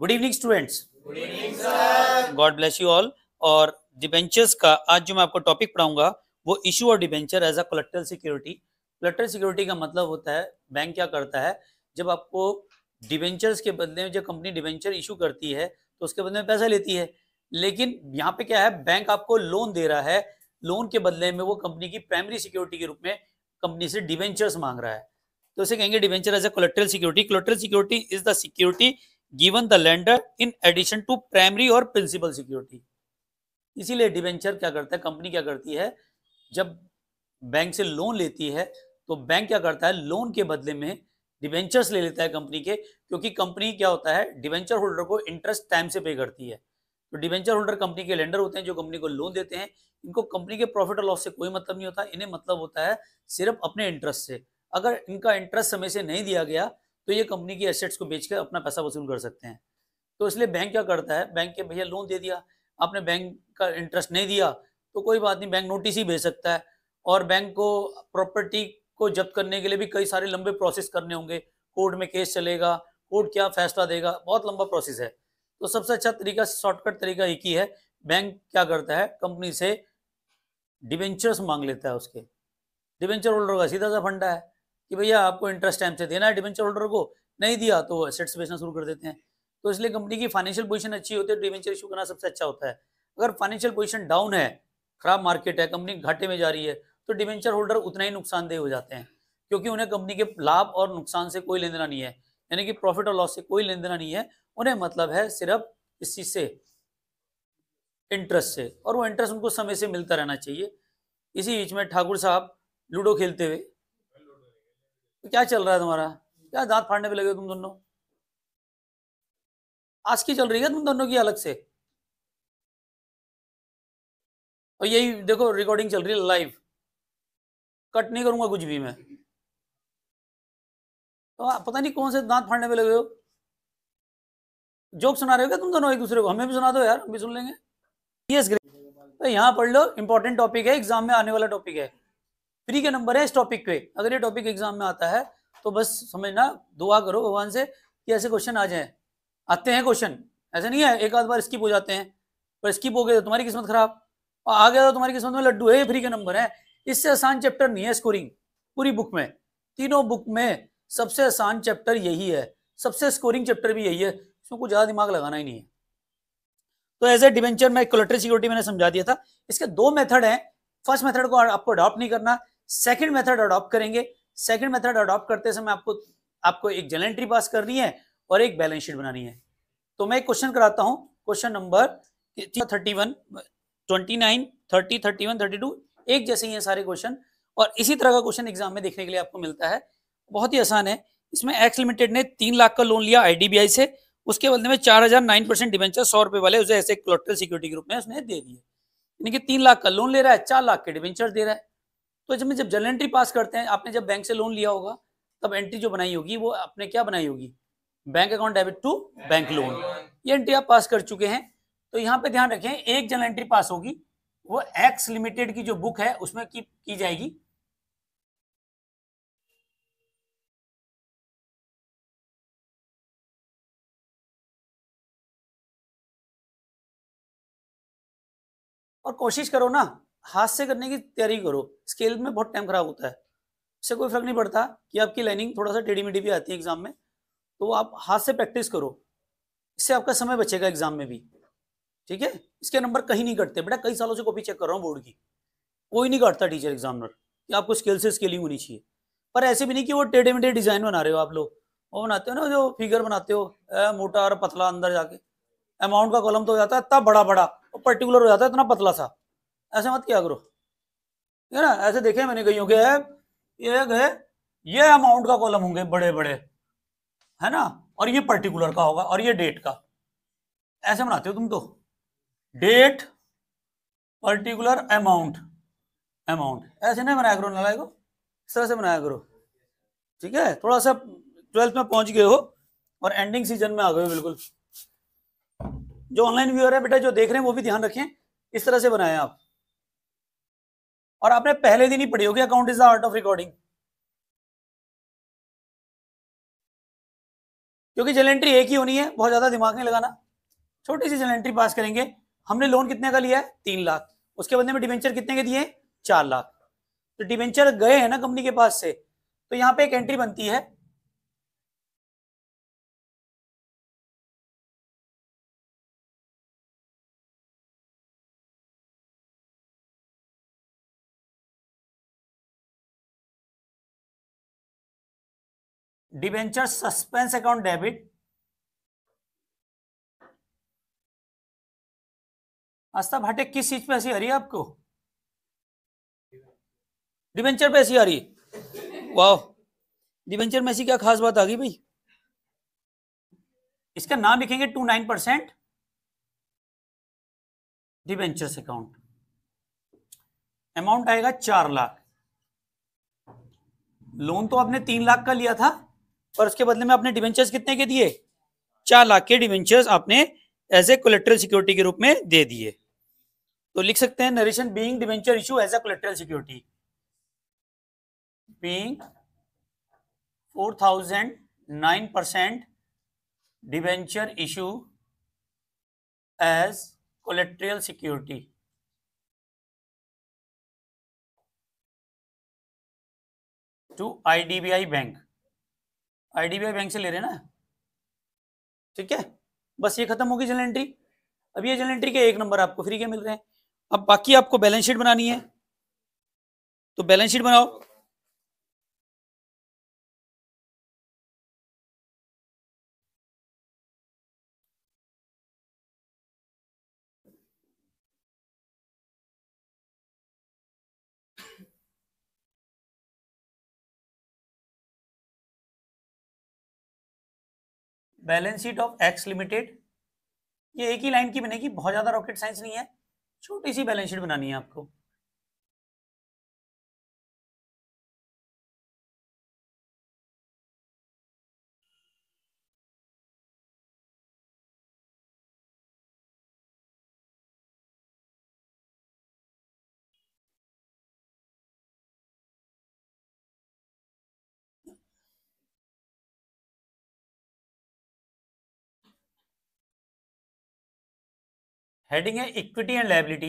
good evening students God bless you all और debentures का आज जो मैं आपको टॉपिक पढ़ाऊंगा वो इशू और debenture as a collateral security collateral security का मतलब होता है बैंक क्या करता है जब आपको डिबेंचर्स के बदले में जब कंपनी डिबेंचर इशू करती है तो उसके बदले में पैसा लेती है लेकिन यहाँ पे क्या है बैंक आपको लोन दे रहा है लोन के बदले में वो कंपनी की प्राइमरी सिक्योरिटी के रूप में कंपनी से डिवेंचर्स मांग रहा है तो इसे कहेंगे debenture as a collateral security collateral security is the security given the lender in addition to primary और प्रिंसिपल सिक्योरिटी इसीलिए डिवेंचर क्या करता है कंपनी क्या करती है जब बैंक से लोन लेती है तो बैंक क्या करता है लोन के बदले में डिवेंचर्स ले लेता है कंपनी के क्योंकि कंपनी क्या होता है डिवेंचर होल्डर को इंटरेस्ट टाइम से पे करती है तो डिवेंचर होल्डर कंपनी के लेंडर होते हैं जो कंपनी को लोन देते हैं इनको कंपनी के प्रॉफिट और लॉस से कोई मतलब नहीं होता इन्हें मतलब होता है सिर्फ अपने इंटरेस्ट से अगर इनका इंटरेस्ट समय से नहीं दिया गया तो ये कंपनी की एसेट्स को बेचकर अपना पैसा वसूल कर सकते हैं तो इसलिए बैंक क्या करता है बैंक के भैया लोन दे दिया आपने बैंक का इंटरेस्ट नहीं दिया तो कोई बात नहीं बैंक नोटिस ही भेज सकता है और बैंक को प्रॉपर्टी को जब्त करने के लिए भी कई सारे लंबे प्रोसेस करने होंगे कोर्ट में केस चलेगा कोर्ट क्या फैसला देगा बहुत लंबा प्रोसेस है तो सबसे अच्छा तरीका शॉर्टकट तरीका एक ही है बैंक क्या करता है कंपनी से डिवेंचर्स मांग लेता है उसके डिवेंचर होल्डर का सीधा सा फंडा है कि भैया आपको इंटरेस्ट टाइम से देना है डिवेंचर होल्डर को नहीं दिया तो एसेट्स बेचना शुरू कर देते हैं तो इसलिए कंपनी की फाइनेंशियल पोजीशन अच्छी होती है डिवेंचर इशू करना सबसे अच्छा होता है अगर फाइनेंशियल पोजीशन डाउन है खराब मार्केट है कंपनी घाटे में जा रही है तो डिवेंचर होल्डर उतना ही नुकसानदेह हो जाते हैं क्योंकि उन्हें कंपनी के लाभ और नुकसान से कोई लेन देना नहीं है यानी कि प्रॉफिट और लॉस से कोई लेन देना नहीं है उन्हें मतलब है सिर्फ इस चीज़ से इंटरेस्ट से और वो इंटरेस्ट उनको समय से मिलता रहना चाहिए इसी बीच में ठाकुर साहब लूडो खेलते हुए क्या चल रहा है तुम्हारा क्या दांत फाड़ने पे लगे हो तुम दोनों आज की चल रही है तुम दोनों की अलग से और यही देखो रिकॉर्डिंग चल रही है लाइव कट नहीं करूंगा कुछ भी मैं तो पता नहीं कौन से दांत फाड़ने पे लगे हो जोक सुना रहे हो क्या तुम दोनों एक दूसरे को हमें भी सुना दो यार हम भी सुन लेंगे यस तो यहाँ पढ़ लो इंपॉर्टेंट टॉपिक है एग्जाम में आने वाला टॉपिक है फ्री के नंबर है इस टॉपिक पे अगर ये टॉपिक एग्जाम में आता है तो बस समझना दुआ करो भगवान से कि ऐसे क्वेश्चन आ जाए आते हैं क्वेश्चन ऐसे नहीं है एक आध बार स्किप हो जाते हैं पर स्किप हो गए तो तुम्हारी किस्मत खराब और आ गया तो तुम्हारी किस्मत में लड्डू है फ्री के नंबर है इससे आसान चैप्टर नहीं है स्कोरिंग पूरी बुक में तीनों बुक में सबसे आसान चैप्टर यही है सबसे स्कोरिंग चैप्टर भी यही है इसमें कुछ ज़्यादा दिमाग लगाना ही नहीं है तो एज ए डिवेंचर में कोलेट्री सिक्योरिटी मैंने समझा दिया था इसके दो मेथड हैं फर्स्ट मेथड को आपको अडॉप्ट नहीं करना सेकेंड मेथड अडॉप्ट करेंगे सेकेंड मेथड अडॉप्ट करते समय आपको आपको एक जनरल एंट्री पास करनी है और एक बैलेंस शीट बनानी है तो मैं क्वेश्चन कराता हूं question number thirty one twenty nine thirty thirty one thirty two एक जैसे ही है सारे क्वेश्चन और इसी तरह का क्वेश्चन एग्जाम में देखने के लिए आपको मिलता है बहुत ही आसान है इसमें एक्स लिमिटेड ने तीन लाख का लोन लिया आईडीबीआई से उसके बदले में चार हजार नाइन परसेंट डिवेंचर सौ रुपए वाले उसे ऐसे कोलेक्ट्रल सिक्योरिटी के रूप में उसने दे दिए यानी कि तीन लाख का लोन ले रहा है चार लाख के डिवेंचर दे रहा है तो इसमें जब जर्नल एंट्री पास करते हैं आपने जब बैंक से लोन लिया होगा तब एंट्री जो बनाई होगी वो आपने क्या बनाई होगी bank account debit to bank loan ये एंट्री आप पास कर चुके हैं तो यहाँ पे ध्यान रखें एक जर्नल एंट्री पास होगी वो एक्स लिमिटेड की जो बुक है उसमें की, की जाएगी और कोशिश करो ना हाथ से करने की तैयारी करो स्केल में बहुत टाइम खराब होता है इससे कोई फर्क नहीं पड़ता कि आपकी लाइनिंग थोड़ा सा टेढ़ी मेढ़ी भी आती है एग्जाम में तो आप हाथ से प्रैक्टिस करो इससे आपका समय बचेगा एग्जाम में भी ठीक है इसके नंबर कहीं नहीं कटते बेटा कई सालों से कॉपी चेक कर रहा हूँ बोर्ड की कोई नहीं काटता टीचर एग्जामिनर कि आपको स्केल से स्केलिंग होनी चाहिए पर ऐसे भी नहीं कि वो टेढ़े मेढ़े डिजाइन बना रहे हो आप लोग वो बनाते हो ना जो फिगर बनाते हो मोटा और पतला अंदर जाके अमाउंट का कॉलम तो हो जाता है इतना बड़ा बड़ा और पर्टिकुलर हो जाता है इतना पतला सा ऐसे मत किया करो ठीक है ना ऐसे देखे मैंने कही के ये गए ये अमाउंट का कॉलम होंगे बड़े बड़े है ना और ये पर्टिकुलर का होगा और ये डेट का ऐसे बनाते हो तुम तो डेट पर्टिकुलर अमाउंट अमाउंट ऐसे नहीं बनाया करो नालायक को इस तरह से बनाया करो ठीक है थोड़ा सा ट्वेल्थ में पहुंच गए हो और एंडिंग सीजन में आ गए हो बिल्कुल जो ऑनलाइन व्यूअर है बेटा जो देख रहे हैं वो भी ध्यान रखें इस तरह से बनाए आप और आपने पहले दिन ही पढ़ी होगी account is the art of recording क्योंकि एंट्री एक ही होनी है बहुत ज्यादा दिमाग नहीं लगाना छोटी सी जल एंट्री पास करेंगे हमने लोन कितने का लिया है तीन लाख उसके बदले में डिवेंचर कितने के दिए चार लाख तो डिवेंचर गए हैं ना कंपनी के पास से तो यहाँ पे एक एंट्री बनती है डिवेंचर सस्पेंस अकाउंट डेबिट आस्था भाटे किस चीज पे हंसी आ रही है आपको डिवेंचर पे ऐसी आ रही है वाह डिवेंचर में ऐसी क्या खास बात आ गई भाई इसका नाम लिखेंगे to nine percent debentures account amount आएगा चार लाख लोन तो आपने तीन लाख का लिया था और उसके बदले में आपने डिवेंचर्स कितने के दिए चार लाख के डिवेंचर्स आपने एज ए कोलेक्ट्रल सिक्योरिटी के रूप में दे दिए तो लिख सकते हैं narration being debenture issue as a collateral security being nine percent debenture issue as collateral security to IDBI bank IDBI bank से ले रहे हैं ना ठीक है बस ये खत्म होगी जनरल एंट्री अब ये जनरल एंट्री के एक नंबर आपको फ्री के मिल रहे हैं अब बाकी आपको बैलेंस शीट बनानी है तो बैलेंस शीट बनाओ balance sheet of X limited ये एक ही लाइन की बनेगी बहुत ज़्यादा रॉकेट साइंस नहीं है छोटी सी बैलेंस शीट बनानी है आपको हेडिंग है इक्विटी एंड लाइबिलिटी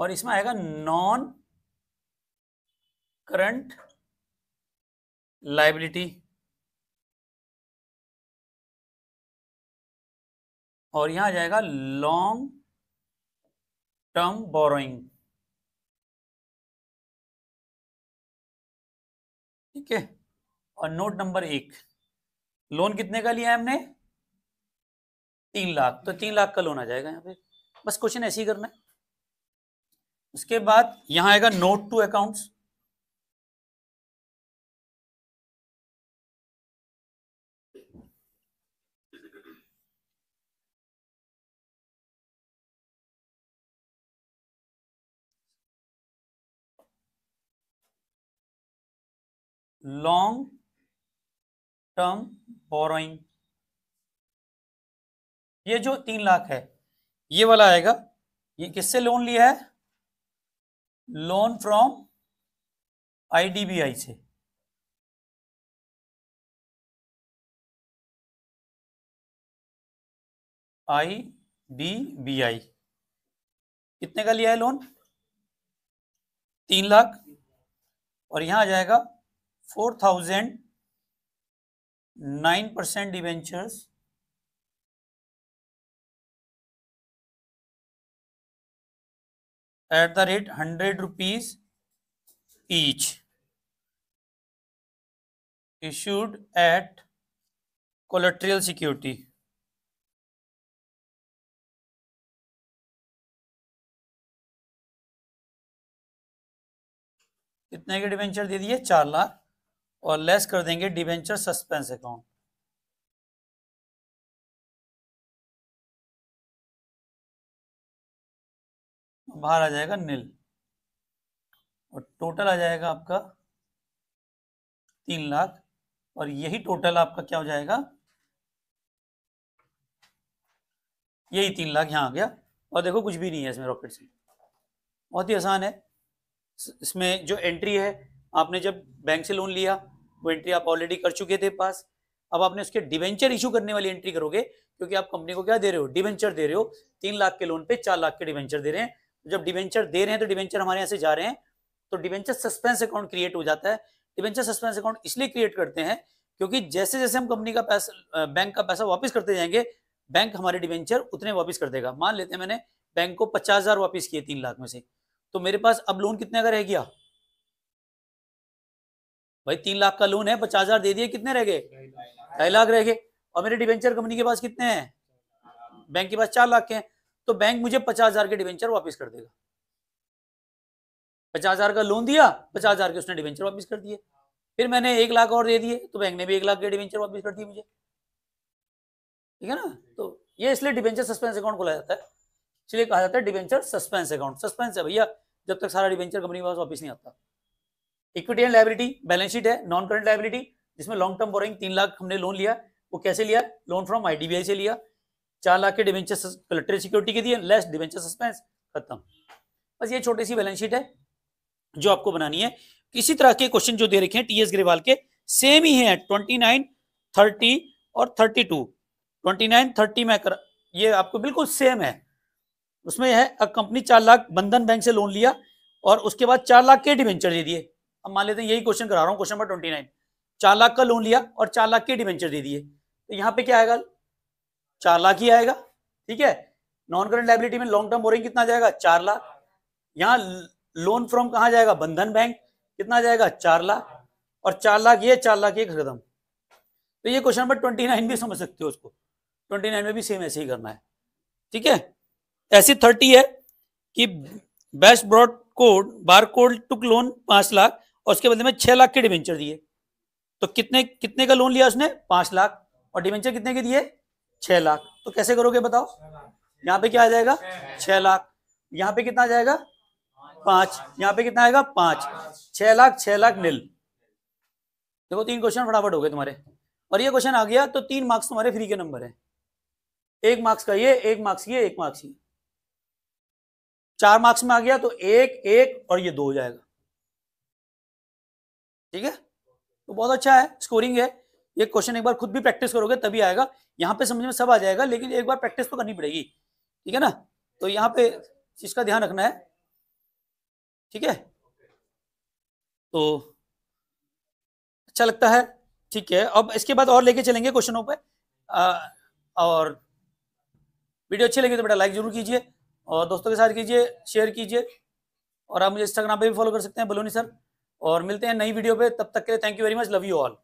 और इसमें आएगा नॉन करंट लाइबिलिटी और यहां आ जाएगा लॉन्ग टर्म बोरोइंग ठीक है और नोट नंबर एक लोन कितने का लिया है हमने तीन लाख तो तीन लाख का लोन आ जाएगा यहाँ पे बस क्वेश्चन ऐसे ही करना है उसके बाद यहाँ आएगा note to accounts long term borrowing ये जो तीन लाख है ये वाला आएगा ये किससे लोन लिया है लोन फ्रॉम आईडीबीआई से आई डी बी आई कितने का लिया है लोन तीन लाख और यहां आ जाएगा four thousand nine percent debentures at the rate hundred rupees each issued at collateral security कितने के डिवेंचर दे दिए चार लाख और लेस कर देंगे डिवेंचर सस्पेंस अकाउंट बाहर आ जाएगा नील और टोटल आ जाएगा आपका तीन लाख और यही टोटल आपका क्या हो जाएगा यही तीन लाख यहां आ गया और देखो कुछ भी नहीं है इसमें रॉकेट से बहुत ही आसान है इसमें जो एंट्री है आपने जब बैंक से लोन लिया वो एंट्री आप ऑलरेडी कर चुके थे पास अब आपने उसके डिवेंचर इशू करने वाली एंट्री करोगे क्योंकि आप कंपनी को क्या दे रहे हो डिवेंचर दे रहे हो तीन लाख के लोन पे चार लाख के डिवेंचर दे रहे हैं जब डिवेंचर दे रहे हैं तो डिवेंचर हमारे यहाँ से जा रहे हैं तो डिवेंचर सस्पेंस अकाउंट क्रिएट हो जाता है डिवेंचर सस्पेंस अकाउंट इसलिए क्रिएट करते हैं क्योंकि जैसे जैसे हम कंपनी का पैसा बैंक का पैसा वापस करते जाएंगे बैंक हमारे डिवेंचर उतने वापस कर देगा मान लेते हैं मैंने बैंक को पचास हजार वापिस किए तीन लाख में से तो मेरे पास अब लोन कितने का रह गया भाई तीन लाख का लोन है पचास हजार दे दिए कितने रह गए ढाई लाख रह गए और मेरे डिवेंचर कंपनी के पास कितने हैं बैंक के पास चार लाख के हैं तो बैंक मुझे पचास हजार के डिवेंचर वापस कर देगा पचास हजार का लोन दिया पचास हजार के उसने डिवेंचर वापस कर दिए फिर मैंने एक लाख और दे दिए तो बैंक ने भी एक लाख के डिवेंचर वापस कर दिए मुझे ठीक है ना तो ये इसलिए डिवेंचर सस्पेंस अकाउंट खोला जाता है इसलिए कहा जाता है डिवेंचर सस्पेंस अकाउंट सस्पेंस है भैया जब तक सारा डिवेंचर कंपनी के पास वापिस नहीं आता equity and liability balance sheet है नॉन करंट लाइबिलिटी जिसमें लॉन्ग टर्म बोरिंग तीन लाख हमने लोन लिया वो कैसे लिया लोन फ्रॉम आईडीबीआई से लिया चार लाख के डिवेंचर कलेक्टरी सिक्योरिटी के दिए लेस डिवेंचर सस्पेंस खत्म बस ये छोटी सी बैलेंस शीट है जो आपको बनानी है इसी तरह के क्वेश्चन जो दे रखे हैं टीएस ग्रेवाल के सेम ही है ट्वेंटी नाइन थर्टी और thirty two twenty nine thirty में कर ये आपको बिल्कुल सेम है उसमें है कंपनी चार लाख बंधन बैंक से लोन लिया और उसके बाद चार लाख के डिवेंचर दे दिए अब मान लेते हैं यही क्वेश्चन करा रहा हूँ क्वेश्चन नंबर ट्वेंटी नाइन चार लाख का लोन लिया और चार लाख के डिवेंचर दे दिए तो यहाँ पे क्या आएगा चार लाख ही आएगा ठीक है नॉन करंट लाइबिलिटी में लॉन्ग टर्म बोरिंग कितना जाएगा चार लाख यहाँ लोन फ्रॉम कहाँ जाएगा बंधन बैंक कितना जाएगा चार लाख और चार लाख ये चार लाख ये खत्म तो ये क्वेश्चन नंबर ट्वेंटी नाइन भी समझ सकते हो उसको ट्वेंटी नाइन में भी सेम ऐसे ही करना है ठीक है ऐसी थर्टी है कि best broad code bar code took loan पांच लाख और उसके बदले में छह लाख के डिवेंचर दिए तो कितने कितने का लोन लिया उसने पांच लाख और डिवेंचर कितने के दिए छह लाख तो कैसे करोगे बताओ यहाँ पे क्या आ जाएगा छह लाख यहाँ पे कितना आ जाएगा पांच यहाँ पे कितना आएगा पांच छह लाख छह लाख नील देखो तीन क्वेश्चन फटाफट हो गए तुम्हारे और ये क्वेश्चन आ गया तो तीन मार्क्स तुम्हारे फ्री के नंबर है एक मार्क्स का ये एक मार्क्स ये एक मार्क्स ये चार मार्क्स में आ गया तो एक एक और ये दो हो जाएगा ठीक है तो बहुत अच्छा है स्कोरिंग है ये क्वेश्चन एक बार खुद भी प्रैक्टिस करोगे तभी आएगा यहाँ पे समझ में सब आ जाएगा लेकिन एक बार प्रैक्टिस तो करनी पड़ेगी ठीक है ना तो यहाँ पे चीज का ध्यान रखना है ठीक है तो अच्छा लगता है ठीक है अब इसके बाद और लेके चलेंगे क्वेश्चनों पे आ, और वीडियो अच्छी लगी तो बेटा लाइक जरूर कीजिए और दोस्तों के साथ कीजिए शेयर कीजिए और आप मुझे इंस्टाग्राम पे भी फॉलो कर सकते हैं बलोनी सर और मिलते हैं नई वीडियो पे तब तक के लिए thank you very much love you all